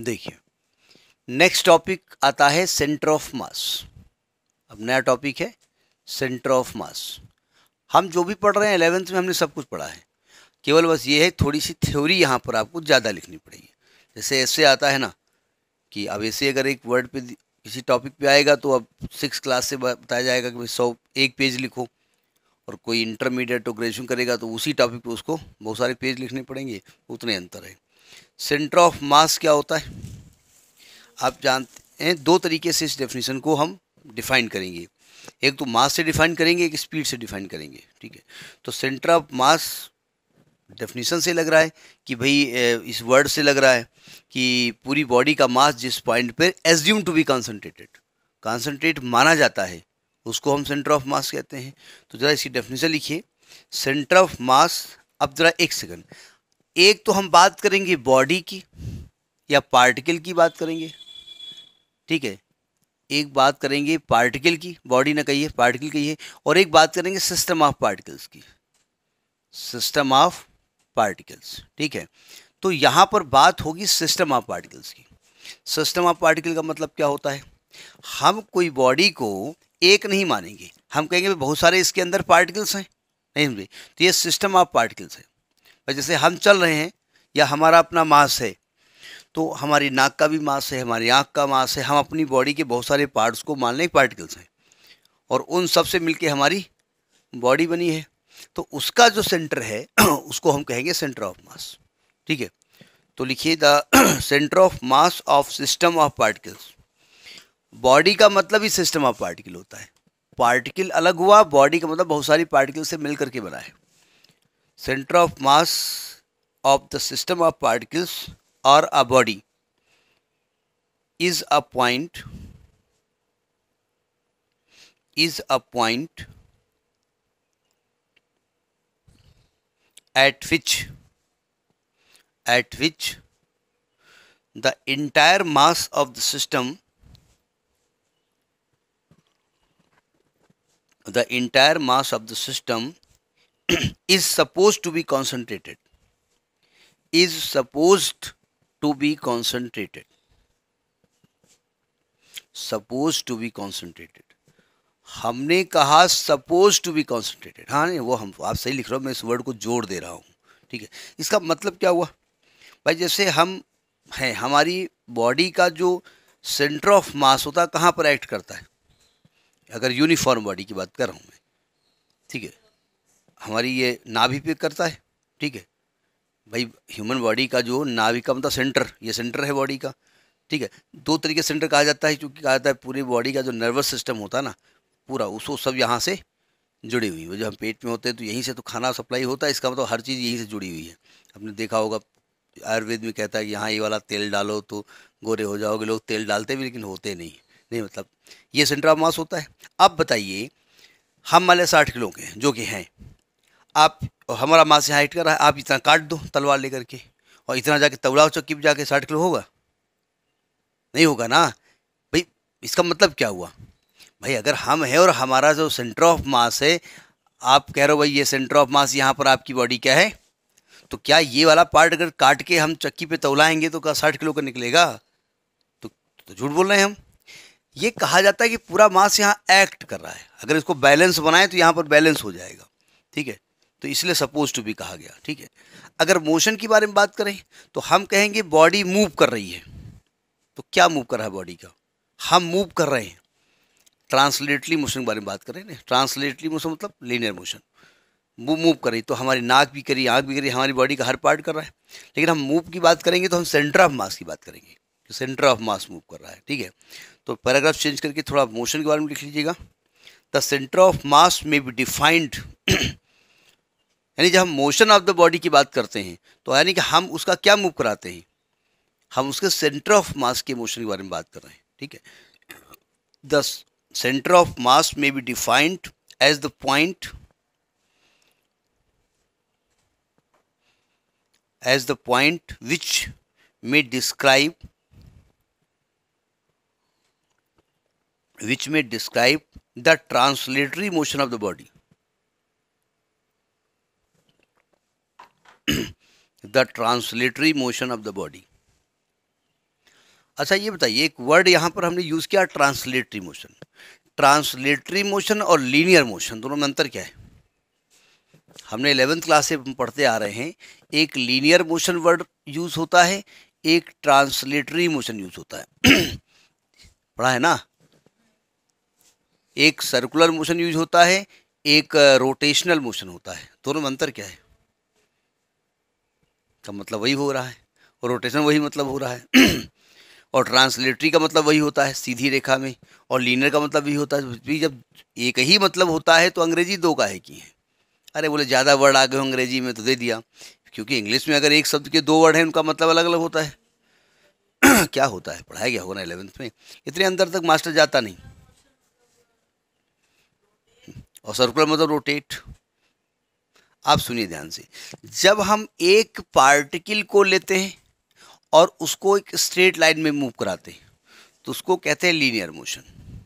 देखिए next topic आता है सेंटर ऑफ मास अब नया टॉपिक है सेंटर ऑफ मास हम जो भी पढ़ रहे हैं एलेवेंथ में हमने सब कुछ पढ़ा है केवल बस ये है थोड़ी सी थ्योरी यहाँ पर आपको ज़्यादा लिखनी पड़ेगी जैसे ऐसे आता है ना कि अब ऐसे अगर एक वर्ड पे किसी टॉपिक पे आएगा तो अब सिक्स क्लास से बताया जाएगा कि भाई सौ एक पेज लिखो और कोई इंटरमीडिएट और ग्रेजुएशन करेगा तो उसी टॉपिक पे उसको बहुत सारे पेज लिखने पड़ेंगे उतने अंतर है सेंटर ऑफ मास क्या होता है आप जानते हैं दो तरीके से इस डेफिनेशन को हम डिफाइन करेंगे एक तो मास से डिफाइन करेंगे एक स्पीड से डिफाइन करेंगे ठीक है तो सेंटर ऑफ मास डेफिनेशन से लग रहा है कि भाई इस वर्ड से लग रहा है कि पूरी बॉडी का मास जिस पॉइंट पर assume to be concentrated concentrate माना जाता है उसको हम सेंटर ऑफ मास कहते हैं तो ज़रा इसकी डेफिनेशन लिखिए सेंटर ऑफ मास अब ज़रा एक सेकंड एक तो हम बात करेंगे बॉडी की या पार्टिकल की बात करेंगे ठीक है एक बात करेंगे पार्टिकल की बॉडी ना कहिए पार्टिकल कहिए और एक बात करेंगे सिस्टम ऑफ पार्टिकल्स की सिस्टम ऑफ पार्टिकल्स ठीक है तो यहाँ पर बात होगी सिस्टम ऑफ पार्टिकल्स की सिस्टम ऑफ पार्टिकल का मतलब क्या होता है हम कोई बॉडी को एक नहीं मानेंगे हम कहेंगे बहुत सारे इसके अंदर पार्टिकल्स हैं नहीं समझे तो ये सिस्टम ऑफ पार्टिकल्स है जैसे हम चल रहे हैं या हमारा अपना मास है तो हमारी नाक का भी मास है हमारी आँख का मास है हम अपनी बॉडी के बहुत सारे पार्ट्स को मान लें पार्टिकल्स हैं और उन सब से मिलके हमारी बॉडी बनी है तो उसका जो सेंटर है उसको हम कहेंगे सेंटर ऑफ मास ठीक है तो लिखिए the centre of mass of system of particles body का मतलब ही सिस्टम ऑफ पार्टिकल होता है पार्टिकल अलग हुआ बॉडी का मतलब बहुत सारी पार्टिकल से मिल करके बना है center of mass of the system of particles or a body is a point is a point at which at which the entire mass of the system the entire mass of the system is supposed to be concentrated is supposed to be concentrated supposed to be concentrated हमने कहा suppose to be concentrated हाँ नहीं वो हम आप सही लिख रहे हो मैं इस वर्ड को जोड़ दे रहा हूँ ठीक है इसका मतलब क्या हुआ भाई जैसे हम हैं हमारी बॉडी का जो सेंटर ऑफ मास होता है कहाँ पर एक्ट करता है अगर यूनिफॉर्म बॉडी की बात कर रहा हूँ मैं ठीक है हमारी ये नाभि पे करता है ठीक है भाई ह्यूमन बॉडी का जो नाभि का मतलब सेंटर ये सेंटर है बॉडी का ठीक है दो तरीके सेंटर कहा जाता है क्योंकि कहा जाता है पूरी बॉडी का जो नर्वस सिस्टम होता है ना पूरा उसको सब यहाँ से जुड़ी हुई है जो हम पेट में होते हैं तो यहीं से तो खाना सप्लाई होता है इसका मतलब हर चीज़ यहीं से जुड़ी हुई है आपने देखा होगा आयुर्वेद में कहता है कि यहाँ ये वाला तेल डालो तो गोरे हो जाओगे लोग तेल डालते भी लेकिन होते नहीं नहीं मतलब ये सेंटर ऑफ मास होता है अब बताइए हम वाले साठ किलो के जो कि हैं आप हमारा माँ से हाइट कर रहा है आप इतना काट दो तलवार लेकर के और इतना जाके तवड़ा चौकी पर जाके साठ किलो होगा नहीं होगा ना भाई इसका मतलब क्या हुआ भाई अगर हम हैं और हमारा जो सेंटर ऑफ मास है आप कह रहे हो भाई ये सेंटर ऑफ मास यहाँ पर आपकी बॉडी क्या है तो क्या ये वाला पार्ट अगर काट के हम चक्की पे तोलाएंगे तो क्या साठ किलो का निकलेगा तो तो झूठ बोल रहे हैं हम ये कहा जाता है कि पूरा मास यहाँ एक्ट कर रहा है अगर इसको बैलेंस बनाए तो यहाँ पर बैलेंस हो जाएगा ठीक है तो इसलिए सपोज टू भी कहा गया ठीक है अगर मोशन के बारे में बात करें तो हम कहेंगे बॉडी मूव कर रही है तो क्या मूव कर रहा है बॉडी का हम मूव कर रहे हैं ट्रांसलेटली मोशन के बारे में बात करें ना ट्रांसलेटली मोशन मतलब लीनियर मोशन मूव मूव कर रही तो हमारी नाक भी करी आँख भी करी हमारी बॉडी का हर पार्ट कर रहा है लेकिन हम मूव की बात करेंगे तो हम सेंटर ऑफ मास की बात करेंगे सेंटर ऑफ मास मूव कर रहा है ठीक है तो पैराग्राफ चेंज करके थोड़ा मोशन के बारे में लिख लीजिएगा द सेंटर ऑफ मास में बी डिफाइंड यानी जब हम मोशन ऑफ द बॉडी की बात करते हैं तो यानी कि हम उसका क्या मूव कराते हैं हम उसके सेंटर ऑफ मास के मोशन के बारे में बात कर रहे हैं ठीक है the centre of mass may be defined as the point as the point which may describe which may describe the translatory motion of the body the translatory motion of the body अच्छा ये बताइए एक word यहाँ पर हमने use किया translatory motion translatory motion और linear motion दोनों में अंतर क्या है हमने एलेवेंथ क्लास से पढ़ते आ रहे हैं एक लीनियर मोशन वर्ड यूज़ होता है एक ट्रांसलेटरी मोशन यूज़ होता है पढ़ा है ना एक सर्कुलर मोशन यूज होता है एक रोटेशनल uh, मोशन होता है दोनों में अंतर क्या है का मतलब वही हो रहा है और रोटेशन वही मतलब हो रहा है और ट्रांसलेटरी का मतलब वही होता है सीधी रेखा में और लीनर का मतलब भी होता है जब एक ही मतलब होता है तो अंग्रेजी दो का है कि है अरे बोले ज़्यादा वर्ड आ गए हो अंग्रेजी में तो दे दिया क्योंकि इंग्लिश में अगर एक शब्द के दो वर्ड हैं उनका मतलब अलग अलग होता है क्या होता है पढ़ाया गया होगा ना इलेवेंथ में इतने अंदर तक मास्टर जाता नहीं और सर्कुलर मतलब रोटेट आप सुनिए ध्यान से जब हम एक पार्टिकल को लेते हैं और उसको एक स्ट्रेट लाइन में मूव कराते हैं तो उसको कहते हैं लीनियर मोशन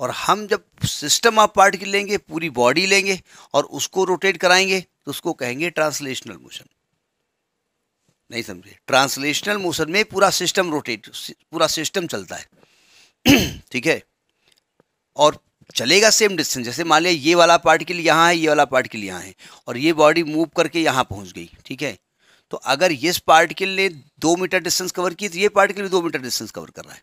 और हम जब सिस्टम ऑफ पार्टिकल लेंगे पूरी बॉडी लेंगे और उसको रोटेट कराएंगे तो उसको कहेंगे ट्रांसलेशनल मोशन नहीं समझे ट्रांसलेशनल मोशन में पूरा सिस्टम रोटेट पूरा सिस्टम चलता है ठीक है और चलेगा सेम डिस्टेंस जैसे मान लिया ये वाला पार्टिकल यहाँ है ये वाला पार्टिकल यहाँ है और ये बॉडी मूव करके यहाँ पहुँच गई ठीक है तो अगर इस पार्टिकल ने दो मीटर डिस्टेंस कवर की तो ये पार्टिकल भी दो मीटर डिस्टेंस कवर कर रहा है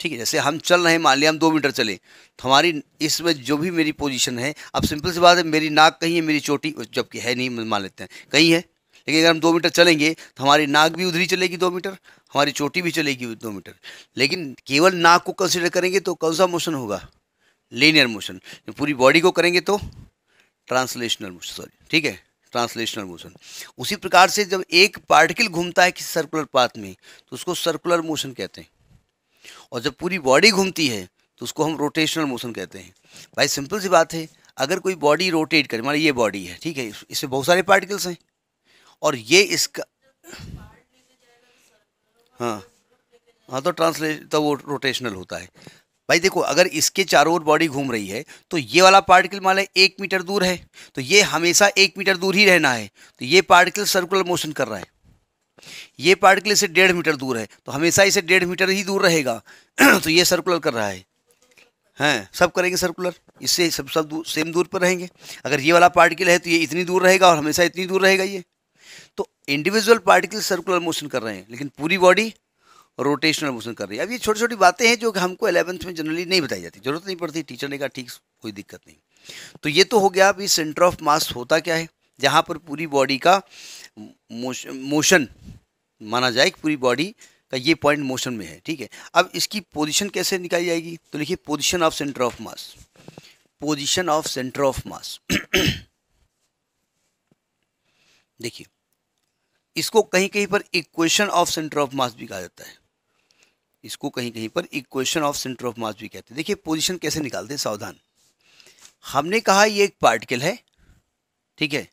ठीक है जैसे हम चल रहे हैं मान लिया हम दो मीटर चले तो हमारी इसमें जो भी मेरी पोजीशन है अब सिंपल सी बात है मेरी नाक कहीं है मेरी चोटी जबकि है नहीं मान लेते हैं कहीं है लेकिन अगर हम दो मीटर चलेंगे तो हमारी नाक भी उधरी चलेगी दो मीटर हमारी चोटी भी चलेगी दो मीटर लेकिन केवल नाक को कंसिडर करेंगे तो कौन सा मोशन होगा लेनियर मोशन पूरी बॉडी को करेंगे तो ट्रांसलेशनल मोशन सॉरी ठीक है ट्रांसलेशनल मोशन उसी प्रकार से जब एक पार्टिकल घूमता है किसी सर्कुलर पाथ में तो उसको सर्कुलर मोशन कहते हैं और जब पूरी बॉडी घूमती है तो उसको हम रोटेशनल मोशन कहते हैं भाई सिंपल सी बात है अगर कोई बॉडी रोटेट करे हमारी ये बॉडी है ठीक है इसमें बहुत सारे पार्टिकल्स हैं और ये इसका हाँ हाँ तो ट्रांसलेट तो वो रोटेशनल होता है भाई देखो अगर इसके चारों ओर बॉडी घूम रही है तो ये वाला पार्टिकल मान लें एक मीटर दूर है तो ये हमेशा एक मीटर दूर ही रहना है तो ये पार्टिकल सर्कुलर मोशन कर रहा है ये पार्टिकल इसे डेढ़ मीटर दूर है तो हमेशा इसे डेढ़ मीटर ही दूर रहेगा तो ये सर्कुलर कर रहा है हैं सब करेंगे सर्कुलर इससे सब सब दूर, सेम दूर पर रहेंगे अगर ये वाला पार्टिकल है तो ये इतनी दूर रहेगा और हमेशा इतनी दूर रहेगा ये तो इंडिविजुअल पार्टिकल सर्कुलर मोशन कर रहे हैं लेकिन पूरी बॉडी रोटेशनल मोशन कर रही है अब ये छोटी छोटी बातें हैं जो हमको एलेवंथ में जनरली नहीं बताई जाती जरूरत नहीं पड़ती टीचर ने कहा ठीक कोई दिक्कत नहीं तो ये तो हो गया अब ये सेंटर ऑफ मास होता क्या है जहाँ पर पूरी बॉडी का मोशन माना जाए कि पूरी बॉडी का ये पॉइंट मोशन में है ठीक है अब इसकी पोजीशन कैसे निकाली जाएगी तो लिखिए position of centre of mass position of centre of mass देखिए इसको कहीं कहीं पर equation of centre of mass भी कहा जाता है इसको कहीं कहीं पर equation of centre of mass भी कहते हैं देखिए पोजीशन कैसे निकालते हैं सावधान हमने कहा ये एक पार्टिकल है ठीक है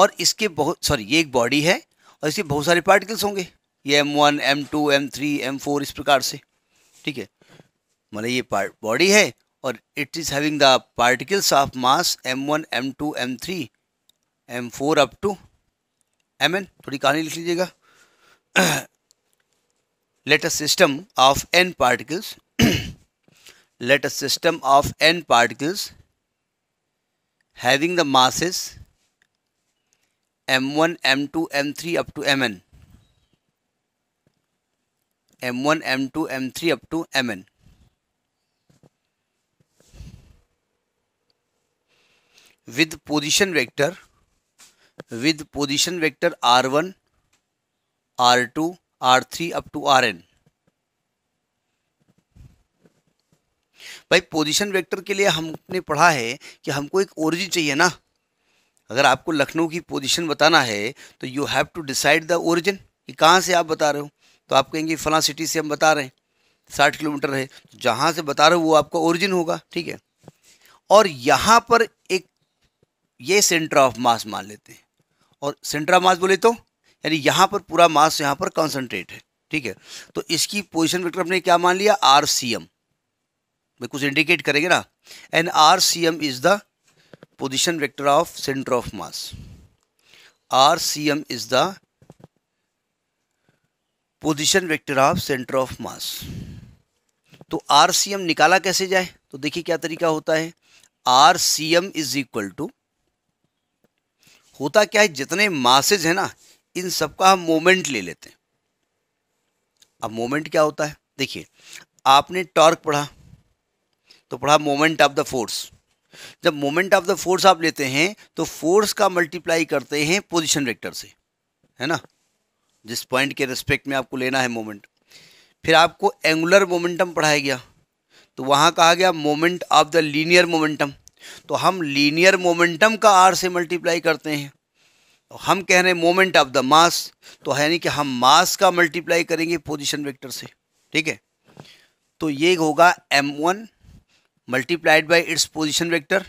और इसके बहुत सॉरी ये एक बॉडी है और इसके बहुत सारे पार्टिकल्स होंगे ये m one m two m three m four इस प्रकार से ठीक है मतलब ये बॉडी है और it is having the particles of mass m one m two m three m four up to m n थोड़ी कहानी लिख लीजिएगा let a system of n particles let a system of n particles having the masses m one m two m three up to m n m one m two m three up to m n with position vector with position r one are to r three up to r n भाई position vector के लिए हमने पढ़ा है कि हमको एक origin चाहिए ना अगर आपको लखनऊ की पोजिशन बताना है तो you have to decide the origin कि कहाँ से आप बता रहे हो तो आप कहेंगे फला सिटी से हम बता रहे हैं साठ किलोमीटर है तो जहाँ से बता रहे हो वो आपका ओरिजिन होगा ठीक है और यहाँ पर एक ये सेंटर ऑफ मास मान लेते हैं और सेंट्रा मास बोले तो यानी यहाँ पर पूरा मास यहाँ पर कॉन्सेंट्रेट है ठीक है तो इसकी पोजिशन वेक्टर हमने क्या मान लिया आर सी एम मैं कुछ इंडिकेट करेंगे ना and r c m is the position vector of centre of mass r c m is the position vector of centre of mass तो आर सी एम निकाला कैसे जाए तो देखिए क्या तरीका होता है r c m is equal to होता क्या है जितने मासेज है ना इन सबका हम मोमेंट ले लेते हैं अब मोमेंट क्या होता है देखिए आपने टॉर्क पढ़ा तो पढ़ा मोमेंट ऑफ द फोर्स जब मोमेंट ऑफ द फोर्स आप लेते हैं तो फोर्स का मल्टीप्लाई करते हैं पोजिशन वेक्टर से है ना जिस पॉइंट के रिस्पेक्ट में आपको लेना है मोमेंट फिर आपको एंगुलर मोमेंटम पढ़ाया गया तो वहाँ कहा गया moment of the linear momentum तो हम लीनियर मोमेंटम का आर से मल्टीप्लाई करते हैं तो हम कह रहे हैं मोमेंट ऑफ द मास तो नहीं कि हम मास का मल्टीप्लाई करेंगे पोजिशन वेक्टर से ठीक है तो ये होगा m one multiplied by its position vector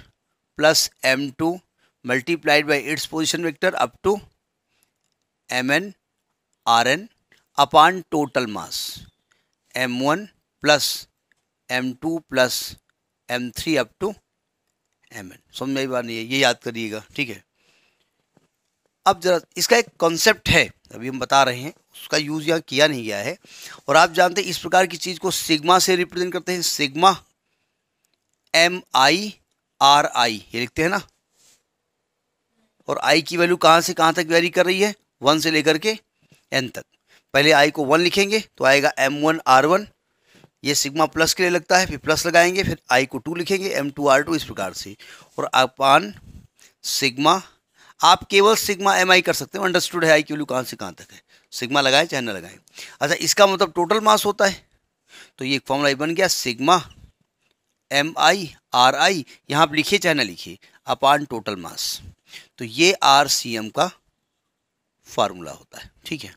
plus m two multiplied by its position vector up to m n r n upon total mass m one plus m two plus m three up to m समझ में बात नहीं है ये याद करिएगा ठीक है अब जरा इसका एक कॉन्सेप्ट है अभी हम बता रहे हैं उसका यूज़ यहाँ किया नहीं गया है और आप जानते हैं इस प्रकार की चीज़ को सिग्मा से रिप्रेजेंट करते हैं sigma m i r i ये लिखते हैं ना और आई की वैल्यू कहाँ से कहाँ तक वेरी कर रही है वन से लेकर के एन तक पहले आई को वन लिखेंगे तो आएगा एम वन आर वन ये सिग्मा प्लस के लिए लगता है फिर प्लस लगाएंगे फिर आई को टू लिखेंगे एम टू आर टू इस प्रकार से और अपान सिग्मा आप केवल सिग्मा एम आई कर सकते हो अंडरस्टूड है आई क्यू कहाँ से कहाँ तक है सिग्मा लगाएं चाहे न लगाए अच्छा इसका मतलब टोटल मास होता है तो ये एक फॉर्मूला बन गया sigma m i r i यहाँ आप लिखिए चाहे ना लिखिए अपान टोटल मास तो ये आर सी एम का फार्मूला होता है ठीक है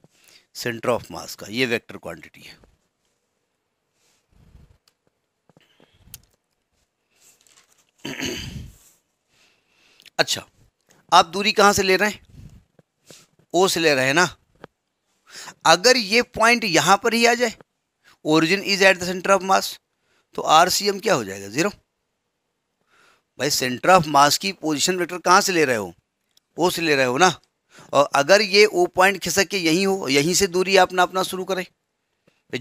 सेंटर ऑफ मास का ये वेक्टर क्वांटिटी है अच्छा आप दूरी कहाँ से ले रहे हैं ओ से ले रहे हैं ना अगर ये पॉइंट यहां पर ही आ जाए origin is at the centre of mass तो आर सी एम क्या हो जाएगा ज़ीरो भाई सेंटर ऑफ मास की पोजिशन वेक्टर कहाँ से ले रहे हो ओ से ले रहे हो ना और अगर ये ओ पॉइंट खिसक के यहीं हो यहीं से दूरी आप नापना शुरू करें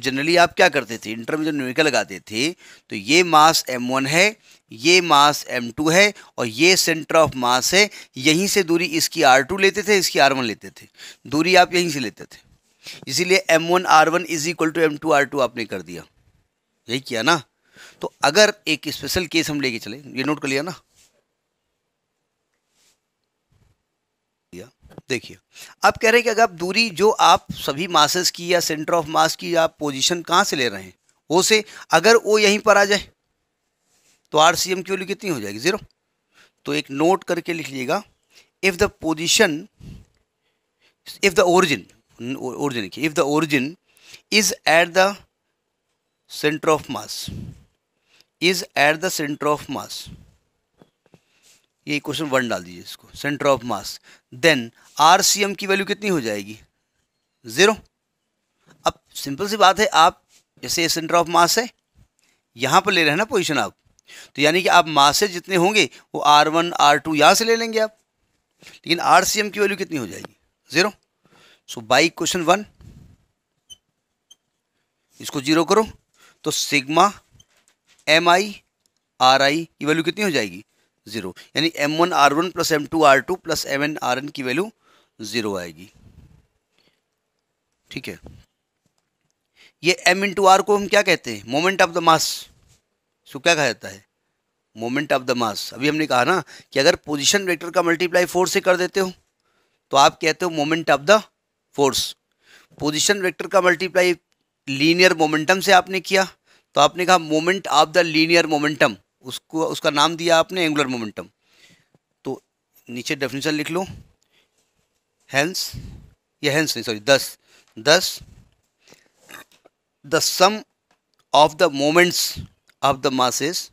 जनरली तो आप क्या करते थे इंटर में जब न्यूमेरिकल लगाते थे तो ये मास m1 है ये मास m2 है और ये सेंटर ऑफ मास है यहीं से दूरी इसकी r2 लेते थे इसकी r1 लेते थे दूरी आप यहीं से लेते थे इसीलिए m1 r1 r one is equal to m two आपने कर दिया यही किया ना तो अगर एक स्पेशल केस हम लेके चले ये नोट कर लिया ना देखिए आप कह रहे हैं कि अगर आप दूरी जो आप सभी मासेस की या सेंटर ऑफ मास की आप पोजीशन कहाँ से ले रहे हैं वो से अगर वो यहीं पर आ जाए तो आर सी एम की वैल्यू कितनी हो जाएगी ज़ीरो तो एक नोट करके लिख लीजिएगा if the position if the origin origin की if the origin is at the centre of mass is at the centre of mass ये क्वेश्चन वन डाल दीजिए इसको centre of mass then r c m की value कितनी हो जाएगी zero अब सिंपल सी बात है आप जैसे ये सेंटर ऑफ मास है यहाँ पर ले रहे हैं ना पोजिशन आप तो यानी कि आप मासेज जितने होंगे वो आर वन आर टू यहाँ से ले लेंगे आप लेकिन आर सी एम की वैल्यू कितनी हो जाएगी zero so by question one इसको जीरो करो तो sigma m i r i की वैल्यू कितनी हो जाएगी ज़ीरो यानी m one r one plus m two r two plus m n r n की वैल्यू ज़ीरो आएगी ठीक है ये एम इंटू आर को हम क्या कहते हैं मोमेंट ऑफ द मास इसको क्या कहा जाता है मोमेंट ऑफ द मास अभी हमने कहा ना कि अगर पोजिशन वेक्टर का मल्टीप्लाई फोर्स से कर देते हो तो आप कहते हो moment of the force position vector का मल्टीप्लाई लीनियर मोमेंटम से आपने किया तो आपने कहा moment of the linear momentum उसको उसका नाम दिया आपने एंगुलर मोमेंटम तो नीचे डेफिनेशन लिख लो हेंस या हेंस नहीं sorry thus thus the sum of the moments of the masses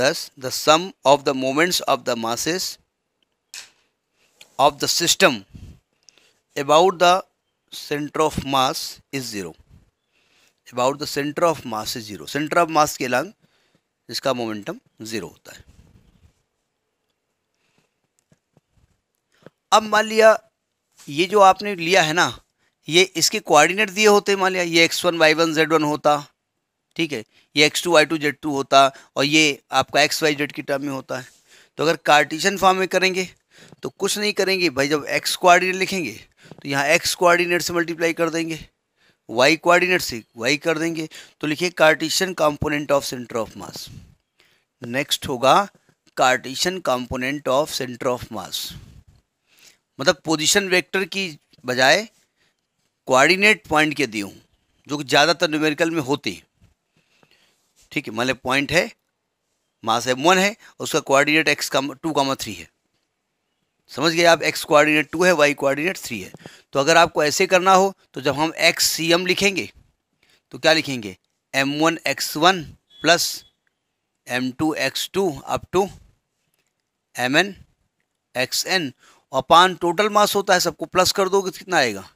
thus the sum of the moments of the masses of the system about the centre of mass is zero about the centre of mass is zero centre of mass के लांग इसका momentum zero होता है अब मान लिया ये जो आपने लिया है ना ये इसके कोऑर्डिनेट दिए होते मान लिया ये x one y one z one होता ठीक है ये x two y two z two होता और ये आपका एक्स वाई जेड की टर्म में होता है तो अगर कार्टिशन फॉर्म में करेंगे तो कुछ नहीं करेंगे भाई जब एक्स कोऑर्डिनेट लिखेंगे तो यहाँ एक्स कोऑर्डिनेट से मल्टीप्लाई कर देंगे वाई कोऑर्डिनेट से वाई कर देंगे तो लिखिए Cartesian component of centre of mass next होगा Cartesian component of centre of mass मतलब पोजीशन वेक्टर की बजाय कोऑर्डिनेट पॉइंट के दी हूँ जो कि ज़्यादातर न्यूमेरिकल में होते ठीक है मान लें पॉइंट है मास एम वन है उसका कोआर्डिनेट एक्स का टू कामा थ्री है समझ गए आप एक्स कोऑर्डिनेट टू है वाई कोऑर्डिनेट थ्री है तो अगर आपको ऐसे करना हो तो जब हम एक्स सी एम लिखेंगे तो क्या लिखेंगे m one x one plus m two x two up to m n x n upon total mass होता है सबको प्लस कर दोगे तो कितना आएगा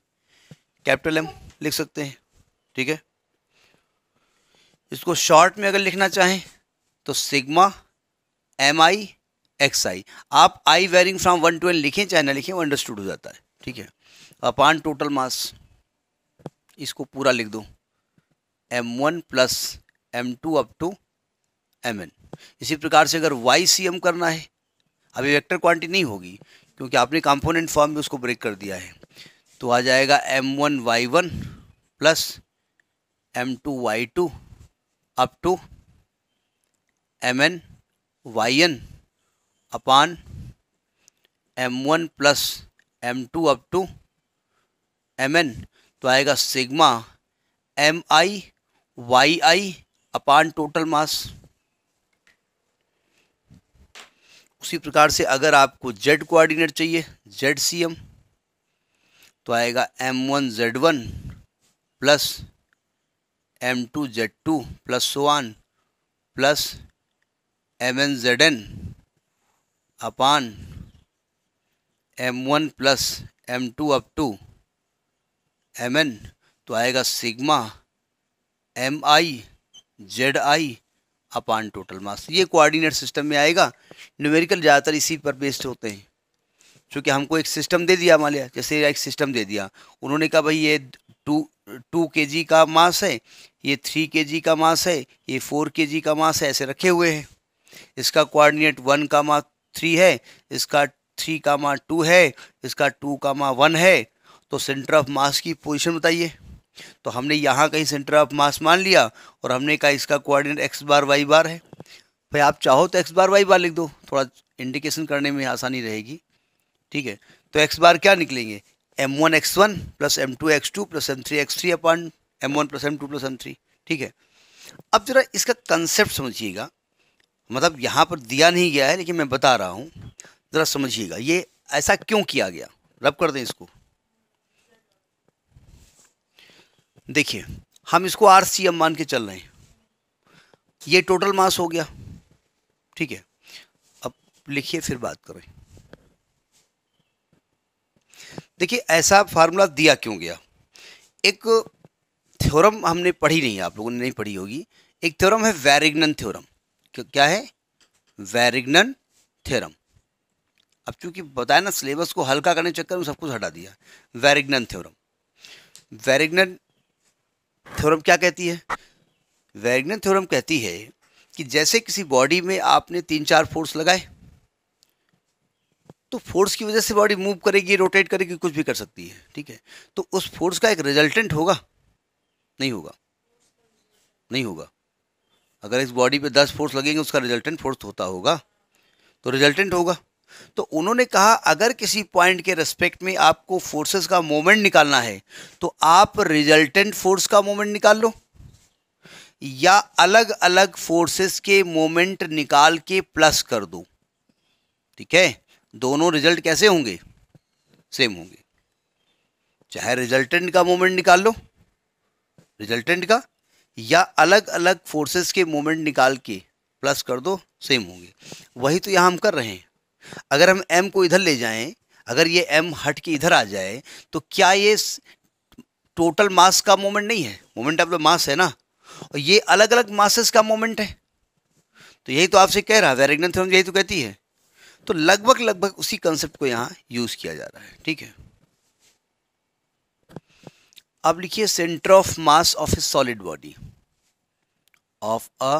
कैपिटल एम लिख सकते हैं ठीक है इसको शॉर्ट में अगर लिखना चाहें तो sigma m i x i आप i varying from one to n लिखें चाहे ना लिखें वो अंडरस्टूड हो जाता है ठीक है अपान टोटल मास इसको पूरा लिख दो m one plus m two up to m n इसी प्रकार से अगर वाई सी एम करना है अभी वेक्टर क्वांटिटी नहीं होगी क्योंकि आपने कंपोनेंट फॉर्म में उसको ब्रेक कर दिया है तो आ जाएगा m one y one plus m two y two up to m n y n upon m one plus m two up to m n तो आएगा sigma m i y i upon total mass उसी प्रकार से अगर आपको z coordinate चाहिए z c m तो आएगा m one z one plus m two z two plus one plus m n z n upon m one plus m two up to m n तो आएगा sigma m i z i upon total mass ये coordinate system में आएगा numerical ज़्यादातर इसी पर based होते हैं क्योंकि हमको एक सिस्टम दे दिया मान लिया जैसे एक सिस्टम दे दिया उन्होंने कहा भाई ये टू टू के जी का मास है ये थ्री के जी का मास है ये फोर के जी का मास है ऐसे रखे हुए हैं इसका कोऑर्डिनेट वन का मास थ्री है इसका थ्री कामा टू है इसका टू कामा वन है तो सेंटर ऑफ मास की पोजीशन बताइए तो हमने यहाँ कहीं सेंटर ऑफ मास मान लिया और हमने कहा इसका coordinate x bar y bar है भाई आप चाहो तो एक्स बार वाई बार लिख दो थोड़ा इंडिकेशन करने में आसानी रहेगी ठीक है तो एक्स बार क्या निकलेंगे m one x one plus m two x two plus m three x three upon m one plus m two plus m three ठीक है अब जरा इसका कंसेप्ट समझिएगा मतलब यहाँ पर दिया नहीं गया है लेकिन मैं बता रहा हूँ ज़रा समझिएगा ये ऐसा क्यों किया गया रब कर दें इसको देखिए हम इसको आर सी एम मान के चल रहे हैं ये टोटल मास हो गया ठीक है अब लिखिए फिर बात करें देखिए ऐसा फार्मूला दिया क्यों गया एक थ्योरम हमने पढ़ी नहीं आप लोगों ने नहीं पढ़ी होगी एक थ्योरम है वैरिग्नन थ्योरम क्या है वेरिग्नन थ्योरम अब चूंकि बताया ना सिलेबस को हल्का करने चक्कर में सब कुछ हटा दिया वेरिग्नन थ्योरम वेरिग्नन थ्योरम क्या कहती है वेरिग्नन थ्योरम कहती है कि जैसे किसी बॉडी में आपने तीन चार फोर्स लगाए तो फोर्स की वजह से बॉडी मूव करेगी रोटेट करेगी कुछ भी कर सकती है ठीक है तो उस फोर्स का एक रिजल्टेंट होगा नहीं होगा नहीं होगा अगर इस बॉडी पे दस फोर्स लगेंगे उसका रिजल्टेंट फोर्स होता होगा तो रिजल्टेंट होगा तो उन्होंने कहा अगर किसी पॉइंट के रेस्पेक्ट में आपको फोर्सेस का मोमेंट निकालना है तो आप रिजल्टेंट फोर्स का मोमेंट निकाल लो या अलग अलग फोर्सेस के मोमेंट निकाल के प्लस कर दो ठीक है दोनों रिजल्ट कैसे होंगे सेम होंगे चाहे रिजल्टेंट का मोमेंट निकाल लो रिजल्टेंट का या अलग अलग फोर्सेस के मोमेंट निकाल के प्लस कर दो सेम होंगे वही तो यहाँ हम कर रहे हैं अगर हम एम को इधर ले जाएं अगर ये एम हट के इधर आ जाए तो क्या ये टोटल मास का मोमेंट नहीं है मोमेंट ऑफ द मास है ना और ये अलग अलग मासेस का मोमेंट है तो यही तो आपसे कह रहा है वेरेगनन यही तो कहती है तो लगभग लगभग उसी कंसेप्ट को यहाँ यूज़ किया जा रहा है ठीक है अब लिखिए centre of mass of a solid body of a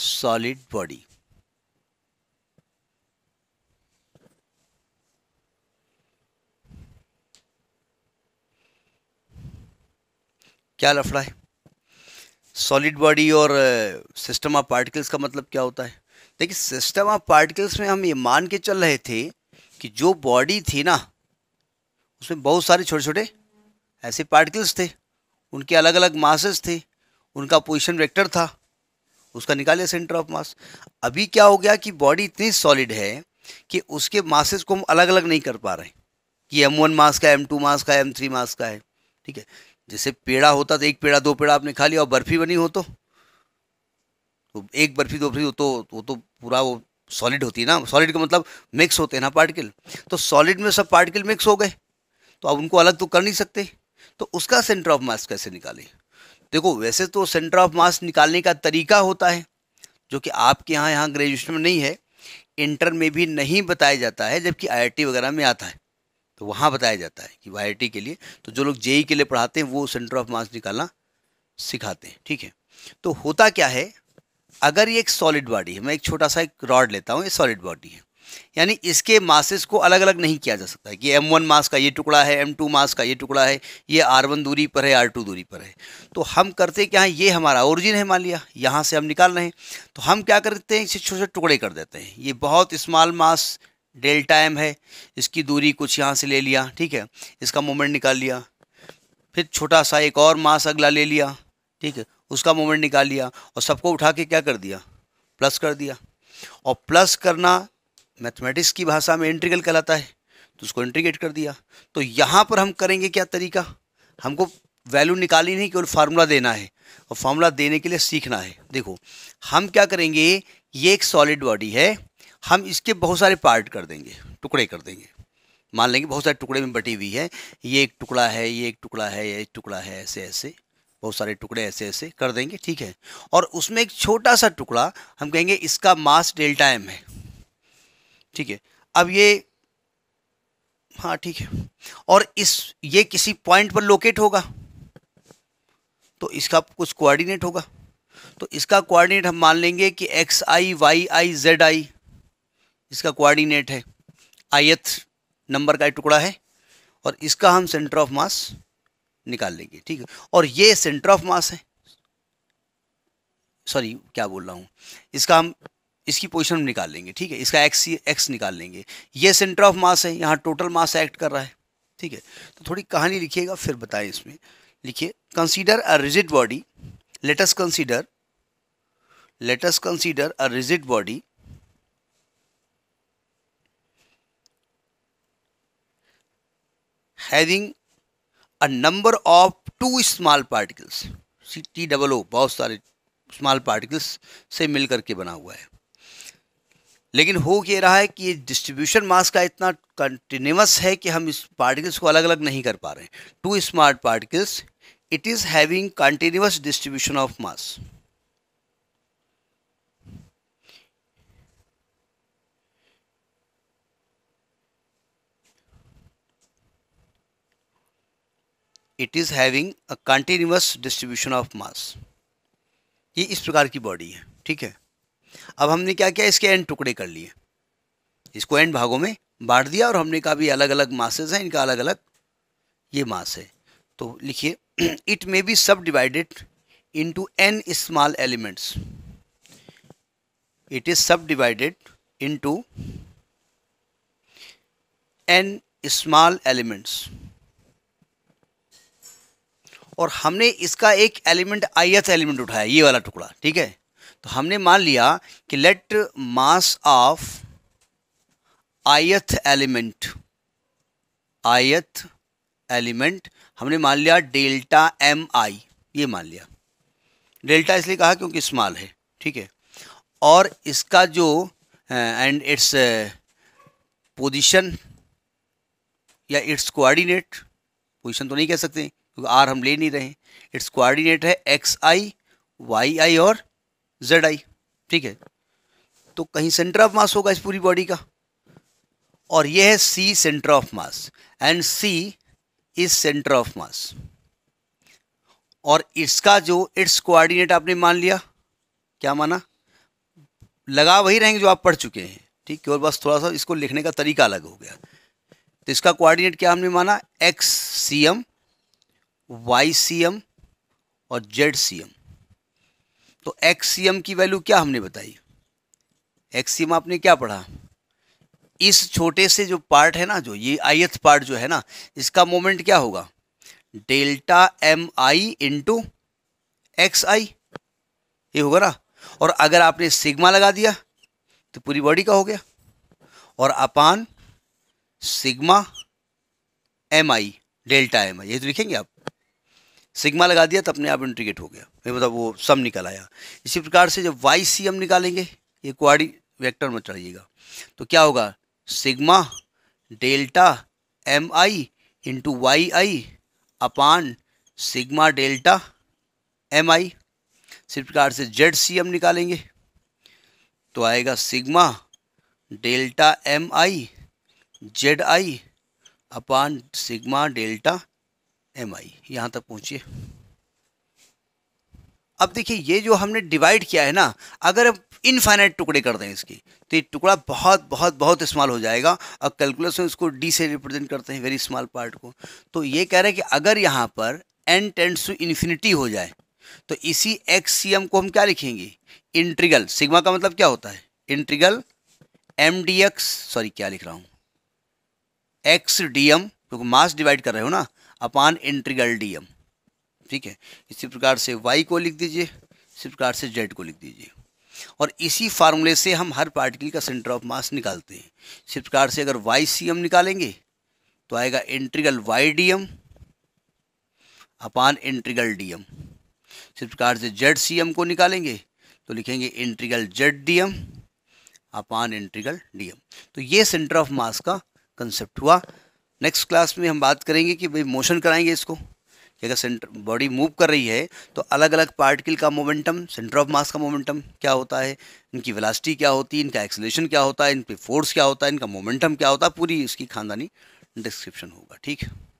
solid body क्या लफड़ा है सॉलिड बॉडी और सिस्टम ऑफ पार्टिकल्स का मतलब क्या होता है देखिए सिस्टम ऑफ पार्टिकल्स में हम ये मान के चल रहे थे कि जो बॉडी थी ना उसमें बहुत सारे छोटे छोटे ऐसे पार्टिकल्स थे उनके अलग अलग मासेस थे उनका पोजिशन वेक्टर था उसका निकाले सेंटर ऑफ मास अभी क्या हो गया कि बॉडी इतनी सॉलिड है कि उसके मासेस को हम अलग अलग नहीं कर पा रहे कि एम वन मास का एम टू मास का एम थ्री मास का है ठीक है जैसे पेड़ा होता तो एक पेड़ा दो पेड़ा आपने खा लिया और बर्फ़ी बनी हो तो, तो एक बर्फ़ी दो बर्फी हो तो वो तो पूरा वो सॉलिड होती है ना सॉलिड का मतलब मिक्स होते हैं ना पार्टिकल तो सॉलिड में सब पार्टिकल मिक्स हो गए तो अब उनको अलग तो कर नहीं सकते तो उसका सेंटर ऑफ मास कैसे निकालें देखो वैसे तो सेंटर ऑफ मास निकालने का तरीका होता है जो कि आपके यहाँ यहाँ ग्रेजुएशन में नहीं है इंटर में भी नहीं बताया जाता है जबकि आई वगैरह में आता है तो वहाँ बताया जाता है कि आई के लिए तो जो लोग जेई e के लिए पढ़ाते हैं वो सेंटर ऑफ मास निकालना सिखाते हैं ठीक है तो होता क्या है अगर ये एक सॉलिड बॉडी है मैं एक छोटा सा एक रॉड लेता हूँ ये सॉलिड बॉडी है यानी इसके मासेस को अलग अलग नहीं किया जा सकता है कि वन मास का ये टुकड़ा है एम टू मास का ये टुकड़ा है ये वन दूरी पर है आर टू दूरी पर है तो हम करते क्या है ये हमारा ओरिजिन है मान लिया यहाँ से हम निकाल रहे हैं तो हम क्या करते हैं इसे छोटे छोटे टुकड़े कर देते हैं ये बहुत स्मॉल मास डेल्टा एम है इसकी दूरी कुछ यहाँ से ले लिया ठीक है इसका मोमेंट निकाल लिया फिर छोटा सा एक और मास अगला ले लिया ठीक है उसका मोमेंट निकाल लिया और सबको उठा के क्या कर दिया प्लस कर दिया और प्लस करना मैथमेटिक्स की भाषा में इंट्रीगल कहलाता है तो उसको इंट्रीगेट कर दिया तो यहाँ पर हम करेंगे क्या तरीका हमको वैल्यू निकाली नहीं केवल फार्मूला देना है और फार्मूला देने के लिए सीखना है देखो हम क्या करेंगे ये एक सॉलिड बॉडी है हम इसके बहुत सारे पार्ट कर देंगे टुकड़े कर देंगे मान लेंगे बहुत सारे टुकड़े में बटी हुई है ये एक टुकड़ा है ये एक टुकड़ा है ये एक टुकड़ा है ऐसे ऐसे बहुत सारे टुकड़े ऐसे ऐसे कर देंगे ठीक है और उसमें एक छोटा सा टुकड़ा हम कहेंगे इसका मास डेल्टा एम है ठीक है अब ये हाँ ठीक है और इस ये किसी पॉइंट पर लोकेट होगा तो इसका कुछ कोऑर्डिनेट होगा तो इसका कोऑर्डिनेट हम मान लेंगे कि x i y i z i इसका कोऑर्डिनेट है आयत नंबर का टुकड़ा है और इसका हम सेंटर ऑफ मास निकाल लेंगे ठीक है और ये सेंटर ऑफ मास है सॉरी क्या बोल रहा हूँ इसका हम इसकी पोजिशन निकाल लेंगे ठीक है इसका एक्स एक्स निकाल लेंगे ये सेंटर ऑफ मास है यहाँ टोटल मास एक्ट कर रहा है ठीक है तो थोड़ी कहानी लिखिएगा फिर बताएं इसमें लिखिए consider a rigid body let's consider let's consider a rigid body having a number of two small particles C T double O बहुत सारे स्मॉल पार्टिकल्स से मिल करके बना हुआ है लेकिन हो ये रहा है कि ये डिस्ट्रीब्यूशन मास का इतना कंटिन्यूस है कि हम इस पार्टिकल्स को अलग अलग नहीं कर पा रहे two smart particles it is having continuous distribution of mass it is having a continuous distribution of mass ये इस प्रकार की बॉडी है ठीक है अब हमने क्या किया इसके एंड टुकड़े कर लिए इसको एंड भागों में बांट दिया और हमने कहा भी अलग अलग मासेज हैं इनका अलग अलग ये मास है तो लिखिए it may be subdivided into n small elements it is subdivided into n small elements और हमने इसका एक एलिमेंट आईएथ एलिमेंट उठाया ये वाला टुकड़ा ठीक है तो हमने मान लिया कि let mass of ith element ith element हमने मान लिया डेल्टा एम आई ये मान लिया डेल्टा इसलिए कहा क्योंकि स्मॉल है ठीक है और इसका जो एंड इट्स पोजीशन या इट्स कोऑर्डिनेट पोजीशन तो नहीं कह सकते क्योंकि आर हम ले नहीं रहे इट्स कोऑर्डिनेट है एक्स आई वाई आई और जेड आई ठीक है तो कहीं सेंटर ऑफ मास होगा इस पूरी बॉडी का और यह है c centre of mass and c is centre of mass और इसका जो इट्स कोऑर्डिनेट आपने मान लिया क्या माना लगा वही रहेंगे जो आप पढ़ चुके हैं ठीक है और बस थोड़ा सा इसको लिखने का तरीका अलग हो गया तो इसका कोऑर्डिनेट क्या हमने माना x c m y c m और जेड सी एम तो एक्सीएम की वैल्यू क्या हमने बताई एक्सीएम आपने क्या पढ़ा इस छोटे से जो पार्ट है ना जो ये आयथ पार्ट जो है ना इसका मोमेंट क्या होगा delta m i into x i ये होगा ना और अगर आपने सिग्मा लगा दिया तो पूरी बॉडी का हो गया और upon sigma m i delta m i ये तो लिखेंगे आप सिग्मा लगा दिया तो अपने आप इंट्रीगेट हो गया मतलब वो सम निकल आया इसी प्रकार से जब वाई सी हम निकालेंगे ये क्वारी वेक्टर में चढ़िएगा तो क्या होगा sigma delta m i into y i upon sigma delta m i इसी प्रकार से जेड सी हम निकालेंगे तो आएगा sigma delta m i z i upon sigma delta m i यहाँ तक पहुँचिए अब देखिए ये जो हमने डिवाइड किया है ना अगर अब इनफाइनाइट टुकड़े कर दें इसकी तो ये टुकड़ा बहुत बहुत बहुत स्मॉल हो जाएगा और कैलकुलस में उसको डी से रिप्रेजेंट करते हैं वेरी स्मॉल पार्ट को तो ये कह रहे हैं कि अगर यहाँ पर एन टेंड्स टू इन्फिनिटी हो जाए तो इसी एक्स सी एम को हम क्या लिखेंगे इंट्रीगल सिग्मा का मतलब क्या होता है integral m d x sorry क्या लिख रहा हूँ एक्स डी एम क्योंकि मास डिवाइड कर रहे हो ना अपान इंट्रीगल डी एम ठीक है इसी प्रकार से वाई को लिख दीजिए इसी प्रकार से जेड को लिख दीजिए और इसी फार्मूले से हम हर पार्टिकल का सेंटर ऑफ मास निकालते हैं इसी प्रकार से अगर वाई सी एम निकालेंगे तो आएगा integral y d m upon integral d m इसी प्रकार से जेड सी एम को निकालेंगे तो लिखेंगे integral z d m upon integral d m तो ये सेंटर ऑफ मास का कंसेप्ट हुआ नेक्स्ट क्लास में हम बात करेंगे कि भाई मोशन कराएंगे इसको कि अगर सेंटर बॉडी मूव कर रही है तो अलग अलग पार्टिकल का मोमेंटम सेंटर ऑफ मास का मोमेंटम क्या होता है इनकी वेलासिटी क्या होती है इनका एक्सलेशन क्या होता है इन पर फोर्स क्या होता है इनका मोमेंटम क्या होता है पूरी इसकी खानदानी डिस्क्रिप्शन होगा ठीक है